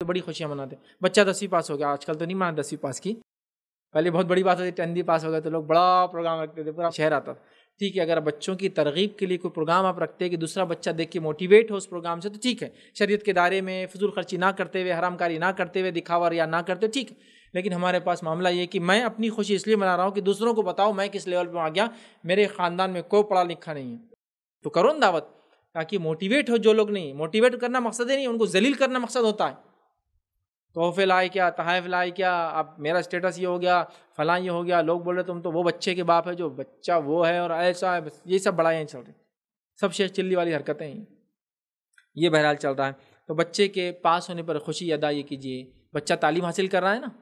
तो बड़ी खुशियाँ मनाते बच्चा दसवीं पास हो गया आजकल तो नहीं माना दसवीं पास की पहले बहुत बड़ी बात होती टेंथवीं पास हो गया तो लोग बड़ा प्रोग्राम रखते थे पूरा शहर आता था ठीक है अगर बच्चों की तरगीब के लिए कोई प्रोग्राम आप रखते हैं कि दूसरा बच्चा देख के मोटिवेट हो उस प्रोग्राम से तो ठीक है शरीयत के दायरे में फजूल खर्ची ना करते हुए हरामकारी ना करते हुए दिखावा या ना करते ठीक है लेकिन हमारे पास मामला ये कि मैं अपनी खुशी इसलिए मना रहा हूँ कि दूसरों को बताओ मैं किस लेवल पर आ गया मेरे ख़ानदान में कोई पढ़ा लिखा नहीं है तो करो ना दावत ताकि मोटिवेट हो जो लोग नहीं मोटिवेट करना मकसद ही नहीं उनको जलील करना मकसद होता है तोहफे लाए क्या तहफ़ लाए क्या अब मेरा स्टेटस ये हो गया फ़लाँ ये हो गया लोग बोल रहे तुम तो वो बच्चे के बाप है जो बच्चा वो है और ऐसा है बस ये सब बड़ाइयाँ चल रही सब शेष चिल्ली वाली हरकतें हैं ये बहरहाल चल रहा है तो बच्चे के पास होने पर खुशी अदा ये कीजिए बच्चा तालीम हासिल कर रहा है ना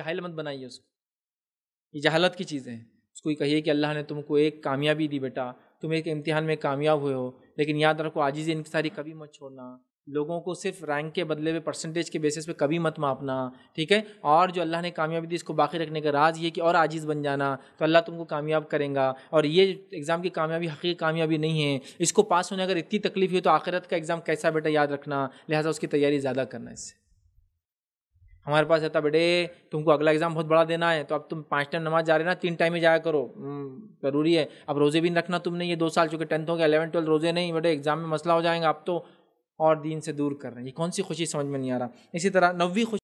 जहल मत बनाइए उसको ये जहालत की चीज़ें हैं उसको ये कहिए कि अल्लाह ने तुमको एक कामयाबी दी बेटा तुम एक इम्तिहान में कामयाब हुए हो लेकिन याद रखो आजीज़ सारी कभी मत छोड़ना लोगों को सिर्फ रैंक के बदले में परसेंटेज के बेसिस पे कभी मत मापना ठीक है और जो अल्लाह ने कामयाबी दी इसको बाकी रखने का राज ये कि और आजीज़ बन जाना तो अल्लाह तुमको कामयाब करेगा और ये एग्ज़ाम की कामयाबी हकीकी कामयाबी नहीं है इसको पास होने अगर इतनी तकलीफ हुई तो आखिरत का एग्ज़ाम कैसा बेटा याद रखना लिहाजा उसकी तैयारी ज़्यादा करना इससे हमारे पास रहता बेटे तुमको अगला एग्ज़ाम बहुत बड़ा देना है तो अब तुम पाँच टाइम नमाज जा रहे ना तीन टाइम ही जाया करो हम्म, ज़रूरी है अब रोज़े भी नहीं रखना तुमने ये दो साल चूँकि टेंथ हो गया एलेवन ट्वेल्थ रोज़े नहीं बेटे एग्ज़ाम में मसला हो जाएगा आप तो और दीन से दूर कर रहे हैं ये कौन सी खुशी समझ में नहीं आ रहा इसी तरह नवी खुशी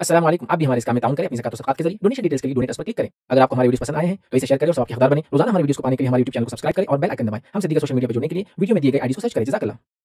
असलम आप भी हमारे इस काम में ताउन करें अपनी जकात सकात के जरिए डोनेशन डिटेल्स के लिए डोनेट पर क्लिक करें अगर आपको हमारी वीडियो पसंद आए हैं तो इसे शेयर करें और सबके हकदार बने रोजाना हमारे वीडियो को पाने के लिए हमारे यूट्यूब चैनल को सब्सक्राइब करें और बेल आइकन दबाएं हम सीधे सोशल मीडिया पर जुड़ने के लिए वीडियो में दिए गए आईडी को सर्च करें जजाकला